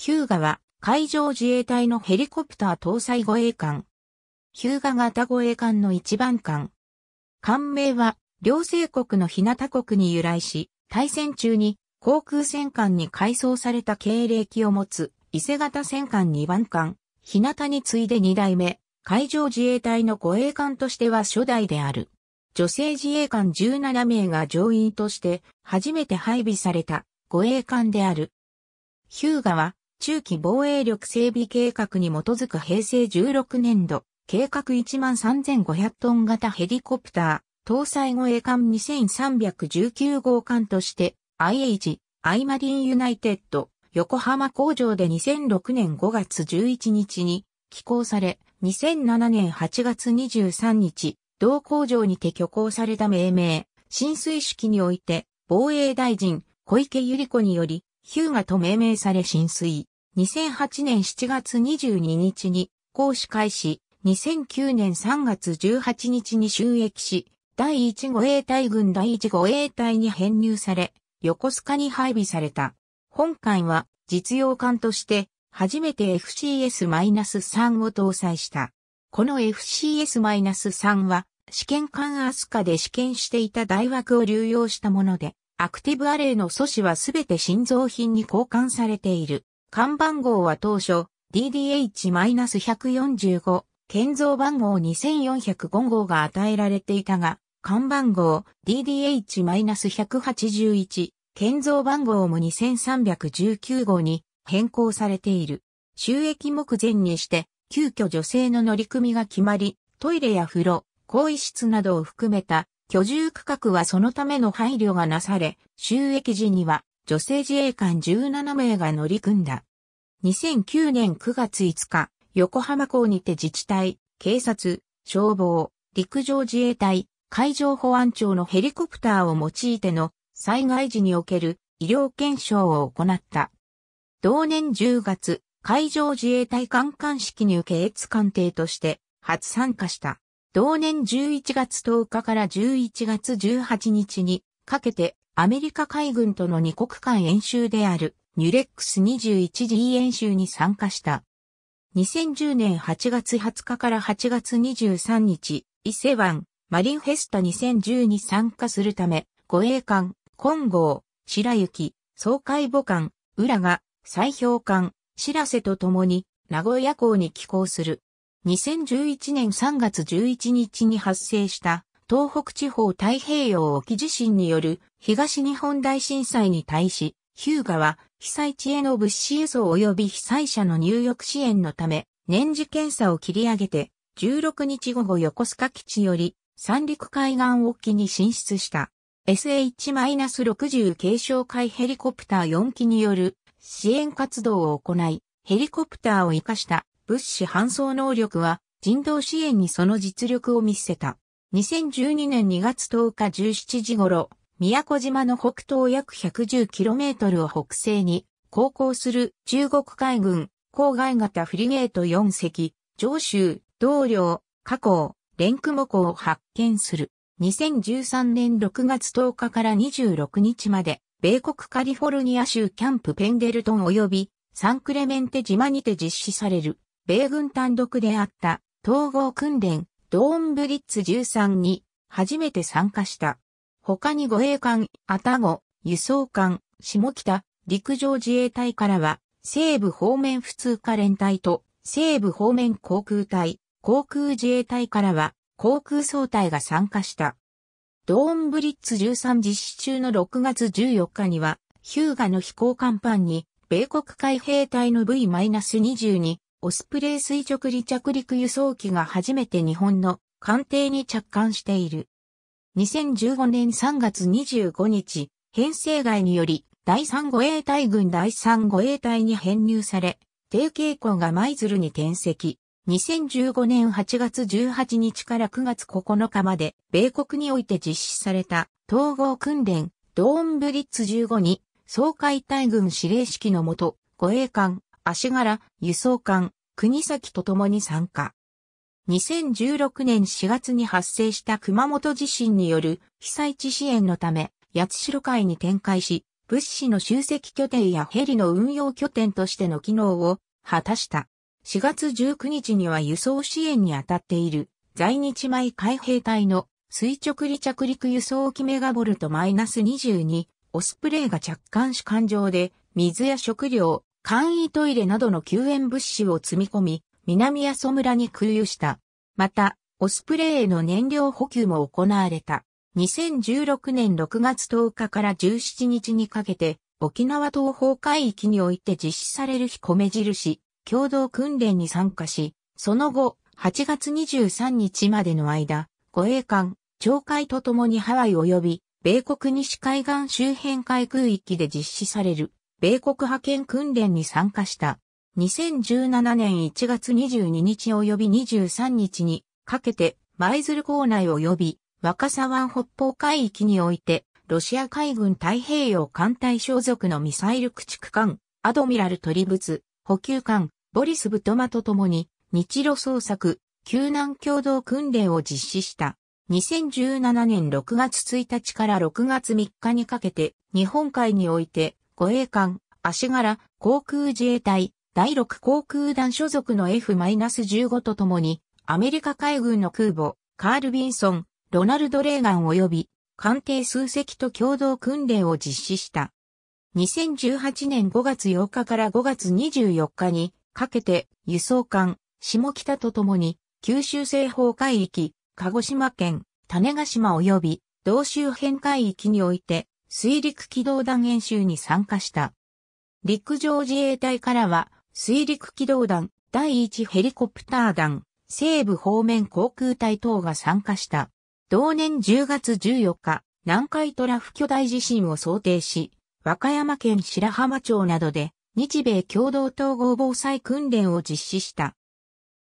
ヒューガは海上自衛隊のヘリコプター搭載護衛艦。ヒューガ型護衛艦の一番艦。艦名は両政国の日向国に由来し、対戦中に航空戦艦に改装された経歴を持つ伊勢型戦艦二番艦。日向に次いで二代目。海上自衛隊の護衛艦としては初代である。女性自衛官17名が乗員として初めて配備された護衛艦である。ヒューガは中期防衛力整備計画に基づく平成16年度、計画13,500トン型ヘリコプター、搭載護衛艦2319号艦として、IH、アイマリンユナイテッド、横浜工場で2006年5月11日に寄港され、2007年8月23日、同工場にて挙行された命名、浸水式において、防衛大臣、小池百合子により、ヒューガと命名され浸水。2008年7月22日に講師開始、2009年3月18日に収益し、第1護衛隊軍第1護衛隊に編入され、横須賀に配備された。本艦は実用艦として初めて FCS-3 を搭載した。この FCS-3 は試験艦アスカで試験していた大枠を流用したもので、アクティブアレイの素子はすべて新造品に交換されている。看板号は当初 DDH-145、建造番号2405号が与えられていたが、看板号 DDH-181、建造番号も2319号に変更されている。収益目前にして、急遽女性の乗り組みが決まり、トイレや風呂、更衣室などを含めた居住区画はそのための配慮がなされ、収益時には女性自衛官17名が乗り組んだ。2009年9月5日、横浜港にて自治体、警察、消防、陸上自衛隊、海上保安庁のヘリコプターを用いての災害時における医療検証を行った。同年10月、海上自衛隊艦艦式に受け越艦艇として初参加した。同年11月10日から11月18日にかけてアメリカ海軍との二国間演習であるニュレックス 21G 演習に参加した。2010年8月20日から8月23日、伊勢湾マリンフェスタ2010に参加するため、護衛艦、金剛、白雪、総海母艦、浦賀、砕氷艦、白瀬と共に名古屋港に寄港する。2011年3月11日に発生した東北地方太平洋沖地震による東日本大震災に対し、ヒューガは被災地への物資輸送及び被災者の入浴支援のため、年次検査を切り上げて、16日午後横須賀基地より三陸海岸沖に進出した SH-60 軽症海ヘリコプター4機による支援活動を行い、ヘリコプターを活かした物資搬送能力は人道支援にその実力を見せた。2012年2月10日17時頃、宮古島の北東約 110km を北西に航行する中国海軍郊外型フリゲート4隻、上州、同僚、加工、連雲港を発見する。2013年6月10日から26日まで、米国カリフォルニア州キャンプペンデルトン及びサンクレメンテ島にて実施される。米軍単独であった統合訓練ドーンブリッツ13に初めて参加した。他に護衛艦、アタゴ、輸送艦、下北、陸上自衛隊からは、西部方面普通科連隊と、西部方面航空隊、航空自衛隊からは、航空総隊が参加した。ドーンブリッツ13実施中の6月14日には、ヒューガの飛行甲板に、米国海兵隊の V-22 オスプレイ垂直離着陸輸送機が初めて日本の艦艇に着艦している。2015年3月25日、編成外により第3護衛隊軍第3護衛隊に編入され、定型向が舞鶴に転籍。2015年8月18日から9月9日まで、米国において実施された統合訓練、ドーンブリッツ15に、総海隊軍司令式のもと、護衛艦、足柄、輸送艦、国崎と共に参加。2016年4月に発生した熊本地震による被災地支援のため、八代海に展開し、物資の集積拠点やヘリの運用拠点としての機能を果たした。4月19日には輸送支援に当たっている在日米海兵隊の垂直離着陸輸送機メガボルトマイナス22オスプレイが着艦主艦上で水や食料、簡易トイレなどの救援物資を積み込み、南阿蘇村に空輸した。また、オスプレイへの燃料補給も行われた。2016年6月10日から17日にかけて、沖縄東方海域において実施される日米印、共同訓練に参加し、その後、8月23日までの間、護衛艦、懲戒とともにハワイ及び、米国西海岸周辺海空域で実施される、米国派遣訓練に参加した。2017年1月22日及び23日にかけて、舞鶴港内及び若狭湾北方海域において、ロシア海軍太平洋艦隊所属のミサイル駆逐艦、アドミラルトリブツ、補給艦、ボリス・ブトマと共に、日露捜索、救難共同訓練を実施した。2017年6月1日から6月3日にかけて、日本海において、護衛艦、足柄、航空自衛隊、第6航空団所属の F-15 とともに、アメリカ海軍の空母、カール・ビンソン、ロナルド・レーガン及び、艦艇数隻と共同訓練を実施した。2018年5月8日から5月24日にかけて輸送艦、下北とともに九州西方海域、鹿児島県、種ヶ島及び同周辺海域において水陸機動団演習に参加した。陸上自衛隊からは、水陸機動団、第1ヘリコプター団、西部方面航空隊等が参加した。同年10月14日、南海トラフ巨大地震を想定し、和歌山県白浜町などで、日米共同統合防災訓練を実施した。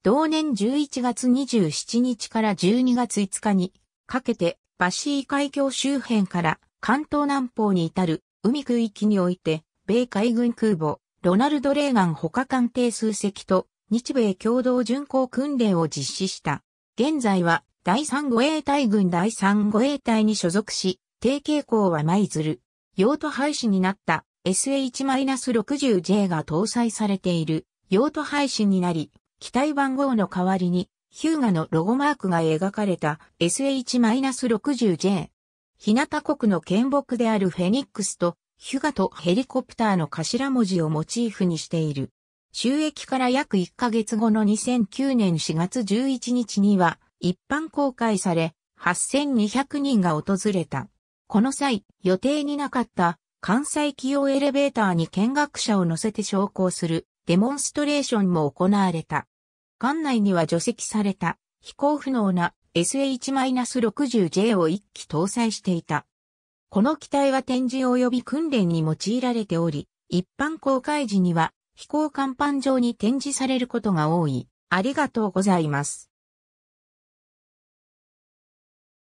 同年11月27日から12月5日にかけて、バシー海峡周辺から関東南方に至る海区域において、米海軍空母、ロナルド・レーガン他艦艇数隻と日米共同巡航訓練を実施した。現在は第3護衛隊軍第3護衛隊に所属し、低傾向は舞鶴。用途廃止になった SH-60J が搭載されている用途廃止になり、機体番号の代わりにヒューガのロゴマークが描かれた SH-60J 日向国の県木であるフェニックスとヒュガとヘリコプターの頭文字をモチーフにしている。収益から約1ヶ月後の2009年4月11日には一般公開され8200人が訪れた。この際予定になかった関西企業エレベーターに見学者を乗せて昇降するデモンストレーションも行われた。館内には除籍された飛行不能な SH-60J を一機搭載していた。この機体は展示及び訓練に用いられており、一般公開時には飛行甲板上に展示されることが多い。ありがとうございます。